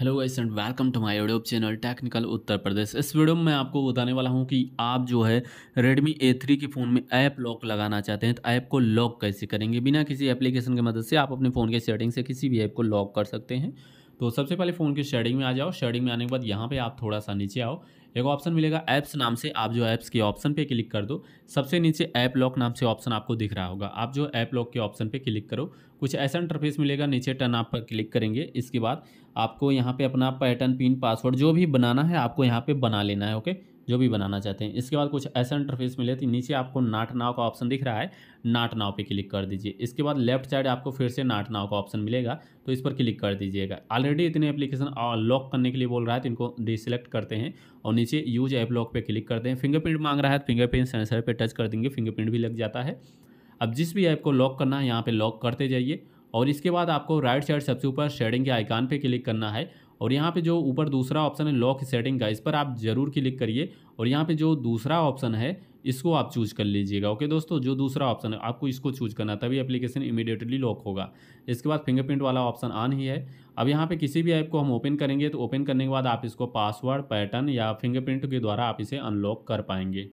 hello guys and welcome to my YouTube channel technical Uttar Pradesh इस video में मैं आपको बताने वाला हूं कि आप जो है रेडमी ए थ्री के फ़ोन में ऐप लॉक लगाना चाहते हैं तो ऐप को लॉक कैसे करेंगे बिना किसी एप्लीकेशन की मदद से आप अपने फ़ोन के सेटिंग से किसी भी ऐप को लॉक कर सकते हैं तो सबसे पहले फ़ोन की शेडिंग में आ जाओ शेडिंग में आने के बाद यहाँ पे आप थोड़ा सा नीचे आओ एक ऑप्शन मिलेगा ऐप्स नाम से आप जो ऐप्स के ऑप्शन पे क्लिक कर दो सबसे नीचे ऐप लॉक नाम से ऑप्शन आपको दिख रहा होगा आप जो ऐप लॉक के ऑप्शन पे क्लिक करो कुछ ऐसा इंटरफेस मिलेगा नीचे टर्न आप पर क्लिक करेंगे इसके बाद आपको यहाँ पे अपना पैटर्न पिन पासवर्ड जो भी बनाना है आपको यहाँ पे बना लेना है ओके जो भी बनाना चाहते हैं इसके बाद कुछ ऐसा इंटरफेस मिले थे तो नीचे आपको नाट नाव का ऑप्शन दिख रहा है नाट नाव पे क्लिक कर दीजिए इसके बाद लेफ्ट साइड आपको फिर से नाट नाव का ऑप्शन मिलेगा तो इस पर क्लिक कर दीजिएगा ऑलरेडी इतने एप्लीकेशन लॉक करने के लिए बोल रहा है तो इनको डिसलेक्ट करते हैं और नीचे यूज ऐप लॉक पर क्लिक करते हैं फिंगरप्रिंट मांग रहा है फिंगरप्रिंट सेंसर पर टच कर देंगे फिंगरप्रिंट भी लग जाता है अब जिस भी ऐप को लॉक करना है यहाँ पर लॉक करते जाइए और इसके बाद आपको राइट साइड सबसे ऊपर शेडिंग के आइकान पे क्लिक करना है और यहाँ पे जो ऊपर दूसरा ऑप्शन है लॉक सेटिंग का इस पर आप ज़रूर क्लिक करिए और यहाँ पे जो दूसरा ऑप्शन है इसको आप चूज कर लीजिएगा ओके दोस्तों जो दूसरा ऑप्शन है आपको इसको चूज करना तभी एप्लीकेशन इमीडिएटली लॉक होगा इसके बाद फिंगरप्रिंट वाला ऑप्शन ऑन ही है अब यहाँ पे किसी भी ऐप को हम ओपन करेंगे तो ओपन करने के बाद आप इसको पासवर्ड पैटर्न या फिंगरप्रिंट के द्वारा आप इसे अनलॉक कर पाएंगे